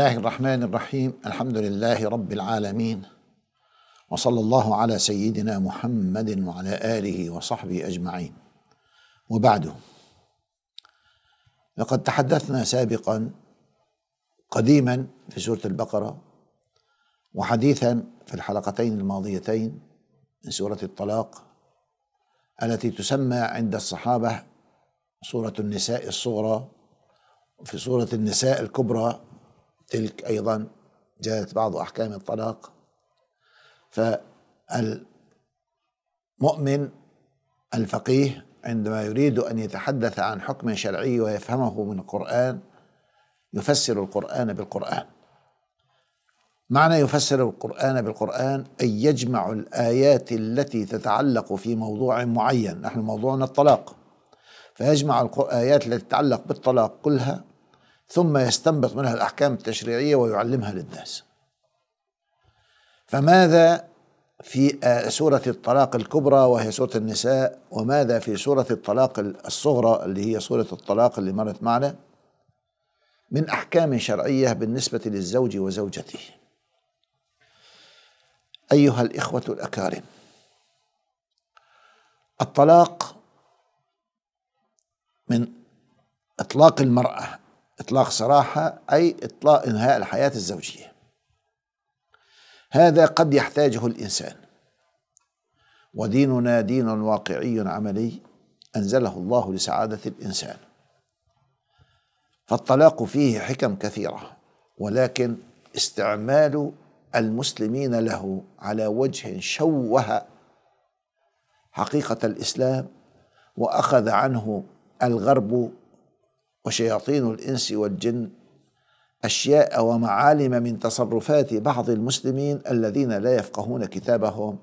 الله الرحمن الرحيم الحمد لله رب العالمين وصلى الله على سيدنا محمد وعلى اله وصحبه اجمعين وبعده لقد تحدثنا سابقا قديما في سوره البقره وحديثا في الحلقتين الماضيتين من سوره الطلاق التي تسمى عند الصحابه سوره النساء الصغرى في سوره النساء الكبرى تلك أيضا جاءت بعض أحكام الطلاق فالمؤمن الفقيه عندما يريد أن يتحدث عن حكم شرعي ويفهمه من القرآن يفسر القرآن بالقرآن معنى يفسر القرآن بالقرآن أي يجمع الآيات التي تتعلق في موضوع معين نحن موضوعنا الطلاق فيجمع الآيات التي تتعلق بالطلاق كلها ثم يستنبط منها الأحكام التشريعية ويعلمها للناس فماذا في آه، سورة الطلاق الكبرى وهي سورة النساء وماذا في سورة الطلاق الصغرى اللي هي سورة الطلاق اللي مرت معنا من أحكام شرعية بالنسبة للزوج وزوجته أيها الإخوة الأكارم الطلاق من إطلاق المرأة إطلاق صراحه أي إطلاق إنهاء الحياة الزوجية هذا قد يحتاجه الإنسان وديننا دين واقعي عملي أنزله الله لسعادة الإنسان فالطلاق فيه حكم كثيرة ولكن استعمال المسلمين له على وجه شوه حقيقة الإسلام وأخذ عنه الغرب وشياطين الإنس والجن أشياء ومعالم من تصرفات بعض المسلمين الذين لا يفقهون كتابهم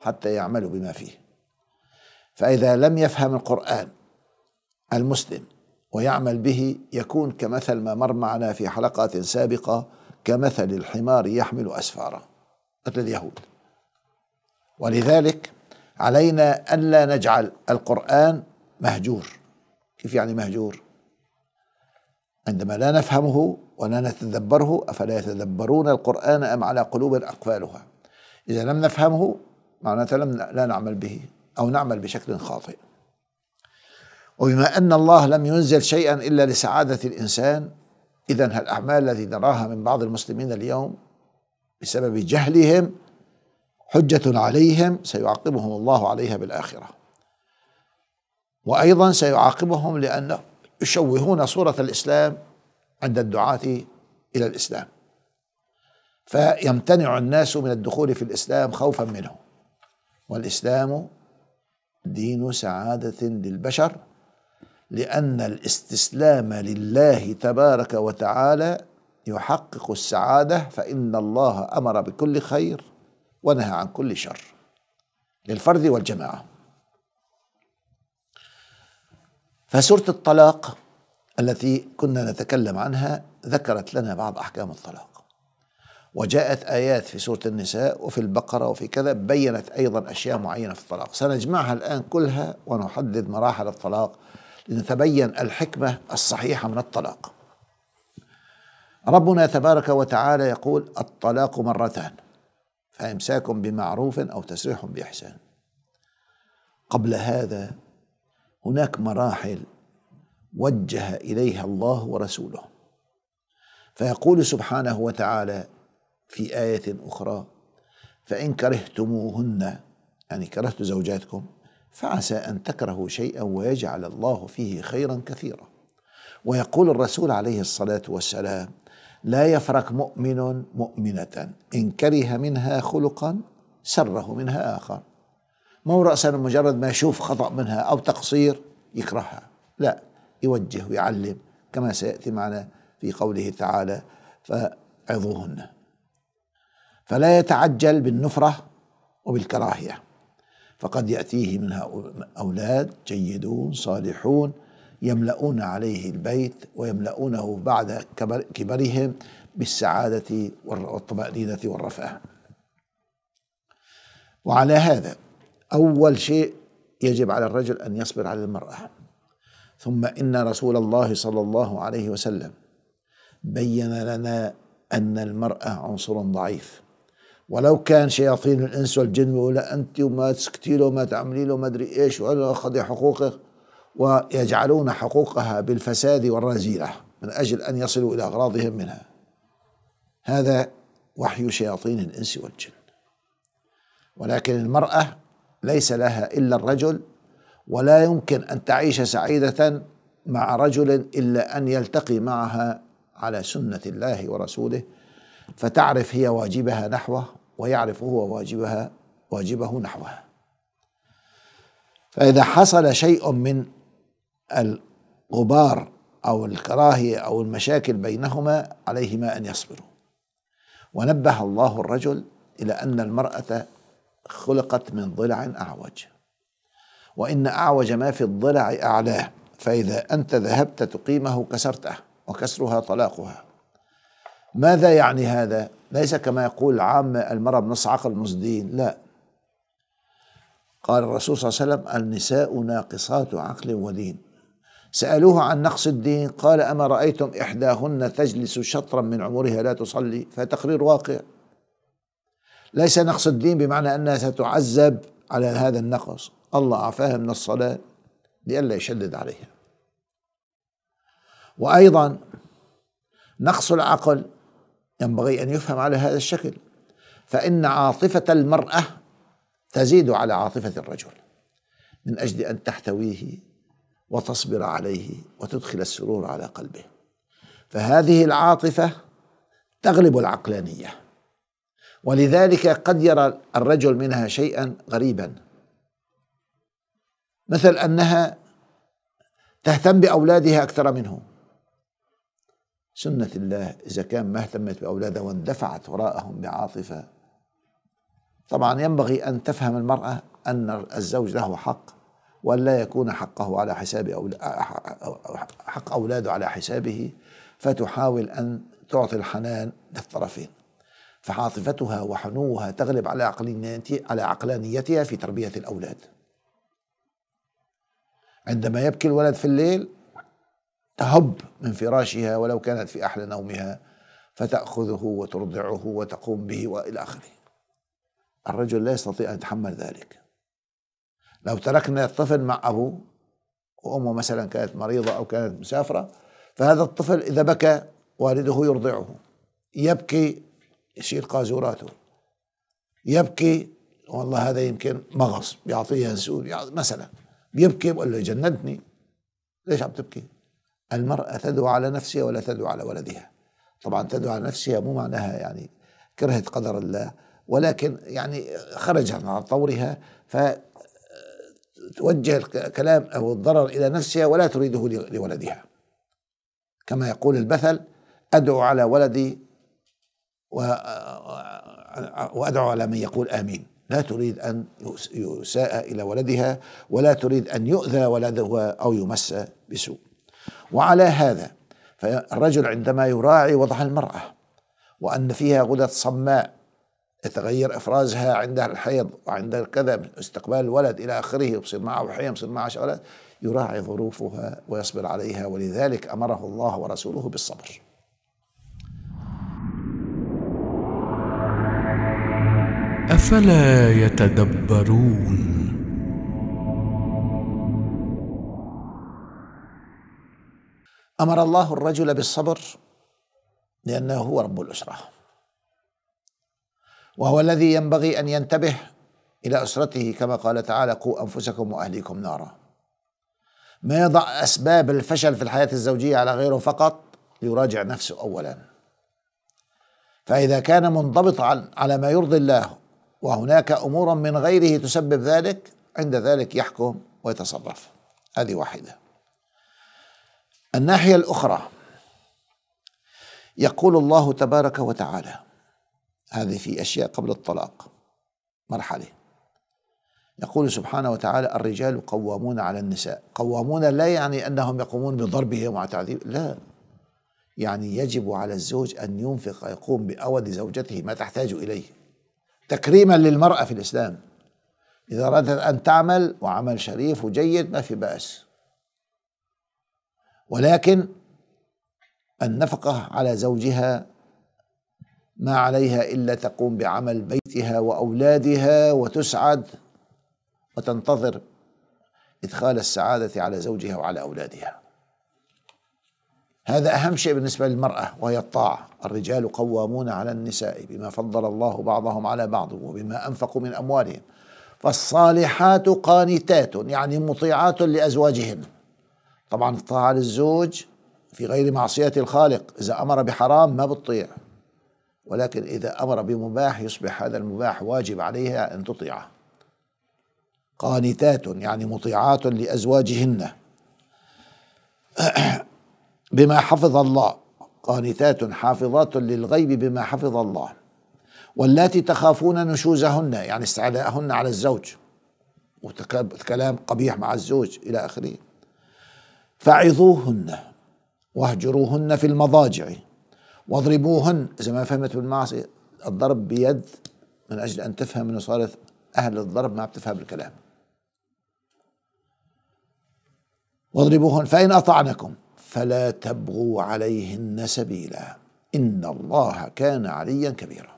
حتى يعملوا بما فيه فإذا لم يفهم القرآن المسلم ويعمل به يكون كمثل ما مر معنا في حلقات سابقة كمثل الحمار يحمل أسفارا مثل اليهود ولذلك علينا ألا نجعل القرآن مهجور كيف يعني مهجور عندما لا نفهمه ولا نتدبره أفلا يتدبرون القرآن أم على قلوب أقفالها إذا لم نفهمه معناته لم لا نعمل به أو نعمل بشكل خاطئ وبما أن الله لم ينزل شيئا إلا لسعادة الإنسان إذا الأعمال التي نراها من بعض المسلمين اليوم بسبب جهلهم حجة عليهم سيعاقبهم الله عليها بالآخرة وأيضا سيعاقبهم لأنه يشوهون صورة الإسلام عند الدعاة إلى الإسلام فيمتنع الناس من الدخول في الإسلام خوفا منه والإسلام دين سعادة للبشر لأن الاستسلام لله تبارك وتعالى يحقق السعادة فإن الله أمر بكل خير ونهى عن كل شر للفرد والجماعه فسورة الطلاق التي كنا نتكلم عنها ذكرت لنا بعض أحكام الطلاق وجاءت آيات في سورة النساء وفي البقرة وفي كذا بينت أيضا أشياء معينة في الطلاق سنجمعها الآن كلها ونحدد مراحل الطلاق لنتبين الحكمة الصحيحة من الطلاق ربنا تبارك وتعالى يقول الطلاق مرتان فإمساك بمعروف أو تسريح بإحسان قبل هذا هناك مراحل وجه اليها الله ورسوله فيقول سبحانه وتعالى في ايه اخرى فان كرهتموهن يعني كرهت زوجاتكم فعسى ان تكرهوا شيئا ويجعل الله فيه خيرا كثيرا ويقول الرسول عليه الصلاه والسلام لا يفرق مؤمن مؤمنه ان كره منها خلقا سره منها اخر مو رأسا مجرد ما يشوف خطأ منها أو تقصير يكرهها لا يوجه ويعلم كما سيأتي معنا في قوله تعالى فعظوهن فلا يتعجل بالنفرة وبالكراهية فقد يأتيه منها أولاد جيدون صالحون يملؤون عليه البيت ويملؤونه بعد كبرهم بالسعادة والطمأنينة والرفاه وعلى هذا أول شيء يجب على الرجل أن يصبر على المرأة ثم إن رسول الله صلى الله عليه وسلم بين لنا أن المرأة عنصر ضعيف ولو كان شياطين الإنس والجن ولا أنت وما تسكتي له وما تعملي له ما أدري إيش أخذي حقوقك ويجعلون حقوقها بالفساد والرذيلة من أجل أن يصلوا إلى أغراضهم منها هذا وحي شياطين الإنس والجن ولكن المرأة ليس لها الا الرجل ولا يمكن ان تعيش سعيده مع رجل الا ان يلتقي معها على سنه الله ورسوله فتعرف هي واجبها نحوه ويعرف هو واجبها واجبه نحوها فاذا حصل شيء من الغبار او الكراهيه او المشاكل بينهما عليهما ان يصبروا ونبه الله الرجل الى ان المراه خلقت من ضلع أعوج وإن أعوج ما في الضلع أعلاه فإذا أنت ذهبت تقيمه كسرته وكسرها طلاقها ماذا يعني هذا؟ ليس كما يقول عام المرأة بنص عقل مزدين لا قال الرسول صلى الله عليه وسلم النساء ناقصات عقل ودين سألوه عن نقص الدين قال أما رأيتم إحداهن تجلس شطرا من عمرها لا تصلي فتقرير واقع ليس نقص الدين بمعنى أنها ستعذب على هذا النقص الله عفاها من الصلاة لئلا يشدد عليها وأيضا نقص العقل ينبغي أن يفهم على هذا الشكل فإن عاطفة المرأة تزيد على عاطفة الرجل من أجل أن تحتويه وتصبر عليه وتدخل السرور على قلبه فهذه العاطفة تغلب العقلانيه ولذلك قد يرى الرجل منها شيئا غريبا مثل انها تهتم باولادها اكثر منه سنه الله اذا كان ما اهتمت باولادها واندفعت وراءهم بعاطفه طبعا ينبغي ان تفهم المراه ان الزوج له حق وأن لا يكون حقه على حساب أو حق أولاده على حسابه فتحاول أن تعطي الحنان للطرفين فعاطفتها وحنوها تغلب على على عقلانيتها في تربية الأولاد عندما يبكي الولد في الليل تهب من فراشها ولو كانت في أحلى نومها فتأخذه وترضعه وتقوم به وإلى آخره الرجل لا يستطيع أن يتحمل ذلك لو تركنا الطفل مع أبوه وأمه مثلا كانت مريضة أو كانت مسافرة فهذا الطفل إذا بكى والده يرضعه يبكي يشيل قاذوراته يبكي والله هذا يمكن مغص بيعطيها نسود مثلا بيبكي بقول له جننتني ليش عم تبكي؟ المرأة تدعو على نفسها ولا تدعو على ولدها طبعا تدعو على نفسها مو معناها يعني كرهت قدر الله ولكن يعني خرجت عن طورها فتوجه الكلام أو الضرر إلى نفسها ولا تريده لولدها كما يقول البثل أدعو على ولدي وأدعو على من يقول آمين لا تريد أن يساء إلى ولدها ولا تريد أن يؤذى ولدها أو يمس بسوء وعلى هذا فالرجل عندما يراعي وضع المرأة وأن فيها غدة صماء يتغير إفرازها عند الحيض وعند كذا استقبال الولد إلى آخره يصير معه حيم يصير معه شغلات يراعي ظروفها ويصبر عليها ولذلك أمره الله ورسوله بالصبر افلا يتدبرون امر الله الرجل بالصبر لانه هو رب الاسره وهو الذي ينبغي ان ينتبه الى اسرته كما قال تعالى قوا انفسكم واهليكم نارا ما يضع اسباب الفشل في الحياه الزوجيه على غيره فقط ليراجع نفسه اولا فاذا كان منضبطا على ما يرضي الله وهناك امور من غيره تسبب ذلك عند ذلك يحكم ويتصرف هذه واحده الناحيه الاخرى يقول الله تبارك وتعالى هذه في اشياء قبل الطلاق مرحله يقول سبحانه وتعالى الرجال قوامون على النساء قوامون لا يعني أنهم يقومون بضربهم وتعذيب لا يعني يجب على الزوج أن ينفق يقوم بأود زوجته ما تحتاج إليه تكريما للمرأة في الإسلام إذا أرادت أن تعمل وعمل شريف وجيد ما في بأس ولكن النفقة على زوجها ما عليها إلا تقوم بعمل بيتها وأولادها وتسعد وتنتظر إدخال السعادة على زوجها وعلى أولادها هذا أهم شيء بالنسبة للمرأة وهي الطاعة الرجال قوامون على النساء بما فضل الله بعضهم على بعض وبما أنفقوا من أموالهم فالصالحات قانتات يعني مطيعات لأزواجهن طبعا الطاعة للزوج في غير معصية الخالق إذا أمر بحرام ما بتطيع ولكن إذا أمر بمباح يصبح هذا المباح واجب عليها أن تطيعه قانتات يعني مطيعات لأزواجهن بما حفظ الله قانتات حافظات للغيب بما حفظ الله واللاتي تخافون نشوزهن يعني استعلاءهن على الزوج وكلام قبيح مع الزوج إلى آخره فعظوهن واهجروهن في المضاجع واضربوهن إذا ما فهمت بالمعصية الضرب بيد من أجل أن تفهم أنه صارت أهل الضرب ما بتفهم الكلام واضربوهن فإن أطعنكم فلا تبغوا عليهن سبيلا إن الله كان عليا كبيرا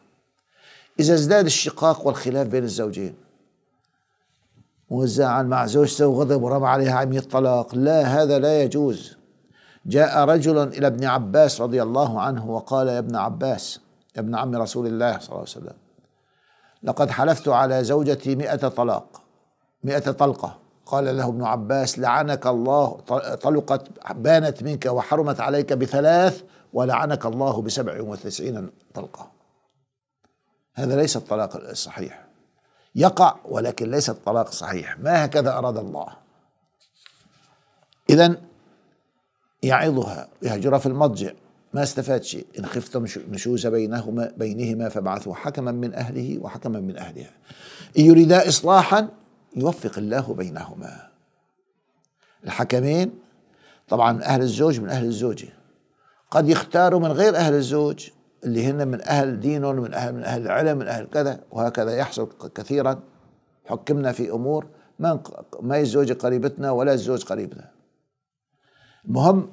إذا ازداد الشقاق والخلاف بين الزوجين وزعل مع زوجته وغضب ورمى عليها عمي الطلاق لا هذا لا يجوز جاء رجل إلى ابن عباس رضي الله عنه وقال يا ابن عباس يا ابن عم رسول الله صلى الله عليه وسلم لقد حلفت على زوجتي مئة طلاق مئة طلقة قال له ابن عباس لعنك الله طلقت بانت منك وحرمت عليك بثلاث ولعنك الله بسبع وتسعين طلقة هذا ليس الطلاق الصحيح يقع ولكن ليس الطلاق صحيح ما هكذا أراد الله إذا يعظها يهجرها في المضجع ما استفاد شيء إن خفتم نشوز بينهما بينهما فابعثوا حكما من أهله وحكما من أهلها إن يريدا إصلاحا يوفق الله بينهما الحكمين طبعا أهل الزوج من أهل الزوجة قد يختاروا من غير أهل الزوج اللي هن من أهل دينهم من أهل من أهل العلم من أهل كذا وهكذا يحصل كثيرا حكمنا في أمور ما ما هي الزوجة قريبتنا ولا الزوج قريبنا المهم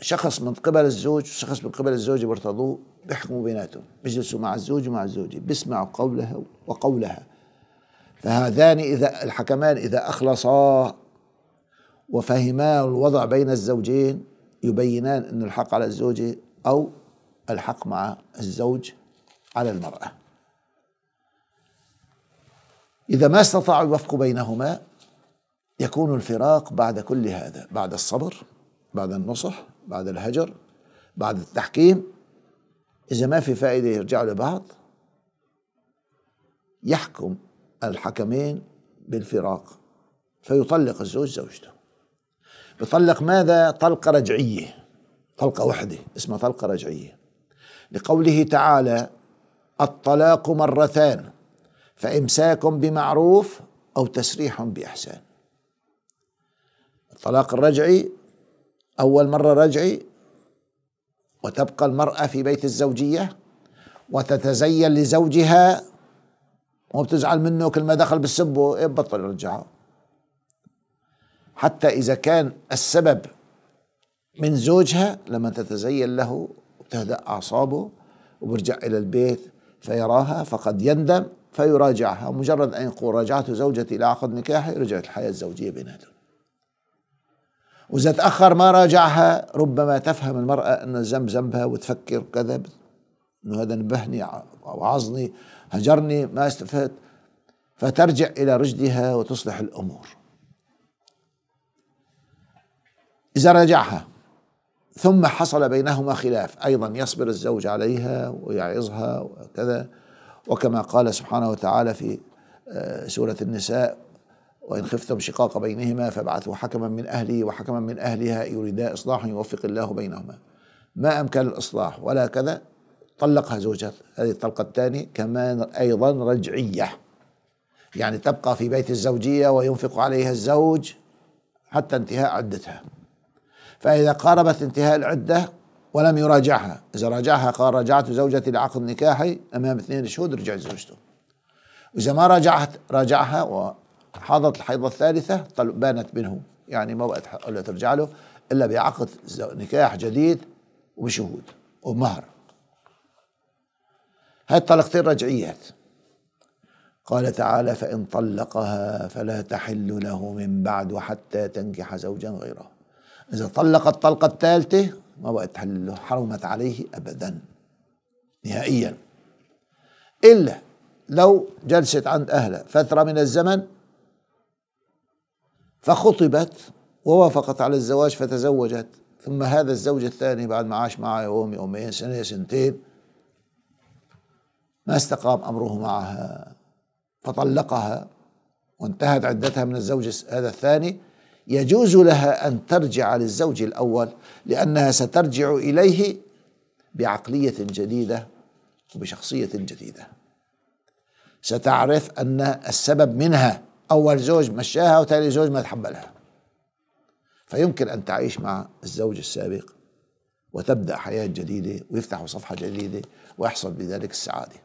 شخص من قبل الزوج وشخص من قبل الزوجة برتضوه بيحكموا بيناتهم بيجلسوا مع الزوج ومع الزوجة بيسمعوا قولها وقولها فهذان إذا الحكمان إذا أخلصا وفهما الوضع بين الزوجين يبينان أن الحق على الزوجة أو الحق مع الزوج على المرأة إذا ما استطاعوا الوفق بينهما يكون الفراق بعد كل هذا بعد الصبر بعد النصح بعد الهجر بعد التحكيم إذا ما في فائدة يرجعوا لبعض يحكم الحكمين بالفراق فيطلق الزوج زوجته بطلق ماذا طلقة رجعية طلقة واحدة اسمها طلقة رجعية لقوله تعالى الطلاق مرتان فإمساك بمعروف أو تسريح بإحسان الطلاق الرجعي أول مرة رجعي وتبقى المرأة في بيت الزوجية وتتزين لزوجها مو بتزعل منه كل ما دخل بتسبه ايه بطل يرجعه حتى إذا كان السبب من زوجها لما تتزين له وتهدأ أعصابه وبرجع إلى البيت فيراها فقد يندم فيراجعها مجرد أن يقول راجعت زوجتي لعقد عقد نكاحي رجعت الحياة الزوجية بيناتهم وإذا تأخر ما راجعها ربما تفهم المرأة أن الذنب ذنبها وتفكر كذا أنه هذا نبهني وعظني هجرني ما استفدت فترجع إلى رشدها وتصلح الأمور إذا رجعها ثم حصل بينهما خلاف أيضا يصبر الزوج عليها ويعظها وكذا وكما قال سبحانه وتعالى في آه، سورة النساء وإن خفتم شقاق بينهما فابعثوا حكما من أهله وحكما من أهلها يريدا إصلاحا يوفق الله بينهما ما أمكن الإصلاح ولا كذا طلقها زوجها هذه الطلقة الثانية كمان أيضا رجعية يعني تبقى في بيت الزوجية وينفق عليها الزوج حتى انتهاء عدتها فإذا قاربت انتهاء العدة ولم يراجعها إذا راجعها قال راجعت زوجتي لعقد نكاحي أمام اثنين شهود رجعت زوجته وإذا ما راجعت راجعها وحاضت الحيضة الثالثة بانت منه يعني ما بقت ترجع له إلا بعقد نكاح جديد وبشهود ومهر هات طلقتين رجعيات قال تعالى فإن طلقها فلا تحل له من بعد حتى تنكح زوجا غيره إذا طلق الطلقة الثالثة ما بقت تحل له حرمت عليه أبدا نهائيا إلا لو جلست عند أهلها فترة من الزمن فخطبت ووافقت على الزواج فتزوجت ثم هذا الزوج الثاني بعد ما عاش معه يوم يومين سنة سنتين ما استقام أمره معها فطلقها وانتهت عدتها من الزوج هذا الثاني يجوز لها أن ترجع للزوج الأول لأنها سترجع إليه بعقلية جديدة وبشخصية جديدة ستعرف أن السبب منها أول زوج مشاها وثاني زوج ما تحملها فيمكن أن تعيش مع الزوج السابق وتبدأ حياة جديدة ويفتح صفحة جديدة ويحصل بذلك السعادة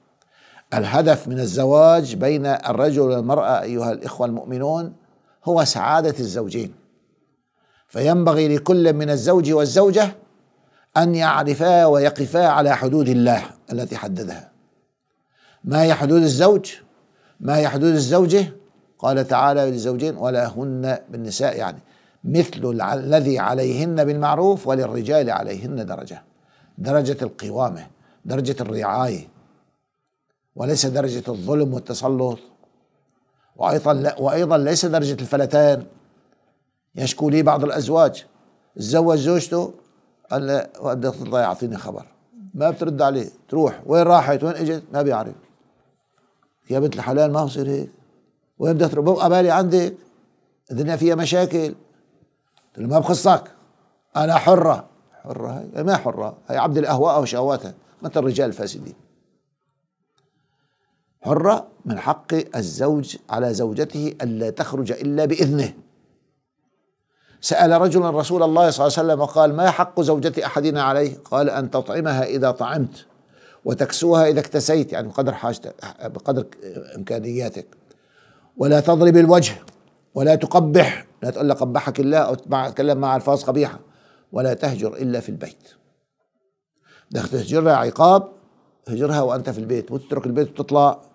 الهدف من الزواج بين الرجل والمرأة أيها الإخوة المؤمنون هو سعادة الزوجين فينبغي لكل من الزوج والزوجة أن يعرفا ويقفا على حدود الله التي حددها ما هي حدود الزوج ما هي حدود الزوجة قال تعالى للزوجين ولهن بالنساء يعني مثل الذي عليهن بالمعروف وللرجال عليهن درجة درجة القوامة درجة الرعاية وليس درجة الظلم والتسلط وأيضا لا وأيضا ليس درجة الفلتان يشكو لي بعض الأزواج تزوج زوجته قال لا الله يعطيني خبر ما بترد عليه تروح وين راحت وين اجت ما بيعرف يا بنت الحلال ما بصير هيك وين بدها تروح ببقى بالي عندك الدنيا فيها مشاكل قلت له ما بخصك انا حره حره هي ما حره هي عبد الاهواء وشهواتها مثل الرجال الفاسدين حرة من حق الزوج على زوجته ألا تخرج إلا بإذنه سأل رجل رسول الله صلى الله عليه وسلم وقال ما حق زوجة أحدنا عليه قال أن تطعمها إذا طعمت وتكسوها إذا اكتسيت يعني بقدر حاجتك بقدر إمكانياتك ولا تضرب الوجه ولا تقبح لا تقول لك قبحك الله أو تتكلم مع ألفاظ قبيحة ولا تهجر إلا في البيت بدك تهجرها عقاب هجرها وأنت في البيت وتترك البيت وتطلع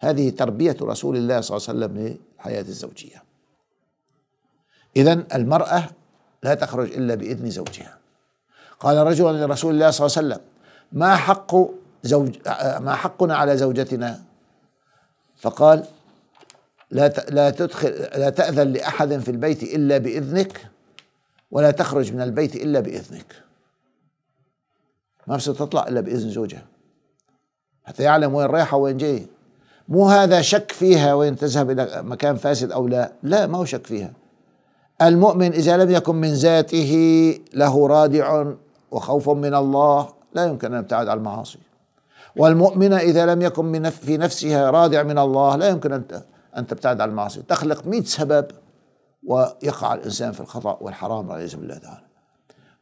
هذه تربية رسول الله صلى الله عليه وسلم للحياة الزوجية إذا المرأة لا تخرج إلا بإذن زوجها قال رجل لرسول الله صلى الله عليه وسلم ما حق زوج ما حقنا على زوجتنا فقال لا لا تدخل لا تأذن لأحد في البيت إلا بإذنك ولا تخرج من البيت إلا بإذنك ما بس تطلع إلا بإذن زوجها حتى يعلم وين رايحة وين جاية مو هذا شك فيها وإن تذهب إلى مكان فاسد أو لا لا ما هو شك فيها المؤمن إذا لم يكن من ذاته له رادع وخوف من الله لا يمكن أن يبتعد عن المعاصي والمؤمنة إذا لم يكن من في نفسها رادع من الله لا يمكن أن أن تبتعد عن المعاصي تخلق مئة سبب ويقع الإنسان في الخطأ والحرام والعياذ بالله تعالى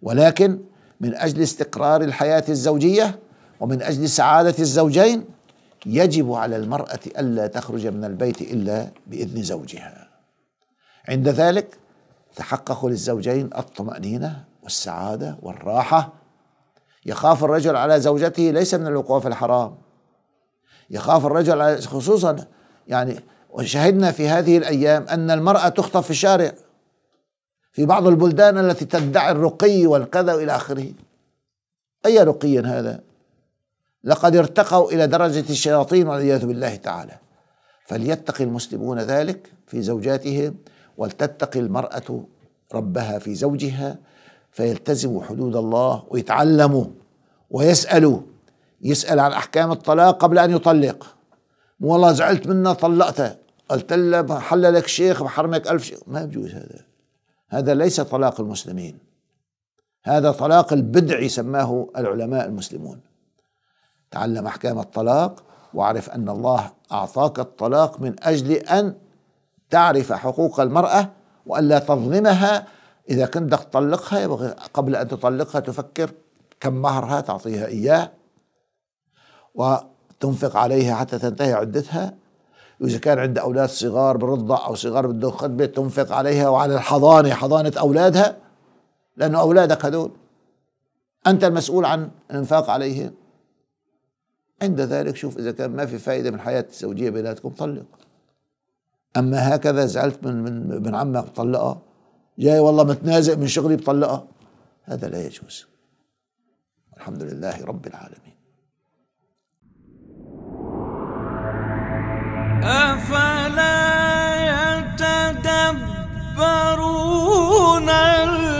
ولكن من أجل استقرار الحياة الزوجية ومن أجل سعادة الزوجين يجب على المرأة ألا تخرج من البيت إلا بإذن زوجها عند ذلك تحقق للزوجين الطمأنينة والسعادة والراحة يخاف الرجل على زوجته ليس من الوقوع في الحرام يخاف الرجل على خصوصا يعني وشهدنا في هذه الأيام أن المرأة تخطف في الشارع في بعض البلدان التي تدعي الرقي والكذا إلى آخره أي رقي هذا لقد ارتقوا الى درجه الشياطين والعياذ بالله تعالى فليتقي المسلمون ذلك في زوجاتهم ولتتقي المراه ربها في زوجها فيلتزموا حدود الله ويتعلموا ويسالوا يسال عن احكام الطلاق قبل ان يطلق مو والله زعلت منها طلقتها قلت لها حل لك شيخ بحرمك ألف شيخ ما بجوز هذا هذا ليس طلاق المسلمين هذا طلاق البدع سماه العلماء المسلمون تعلم أحكام الطلاق واعرف أن الله أعطاك الطلاق من أجل أن تعرف حقوق المرأة وألا تظلمها إذا كنت بدك تطلقها قبل أن تطلقها تفكر كم مهرها تعطيها إياه وتنفق عليها حتى تنتهي عدتها وإذا كان عند أولاد صغار بالرضع أو صغار بدهم خدمة تنفق عليها وعلى الحضانة حضانة أولادها لأنه أولادك هذول أنت المسؤول عن الإنفاق عليهم عند ذلك شوف إذا كان ما في فائدة من حياة الزوجية بيناتكم طلق أما هكذا زعلت من من من عمك طلقها جاي والله متنازع من شغلي بطلقها هذا لا يجوز الحمد لله رب العالمين أفلا يتدبرون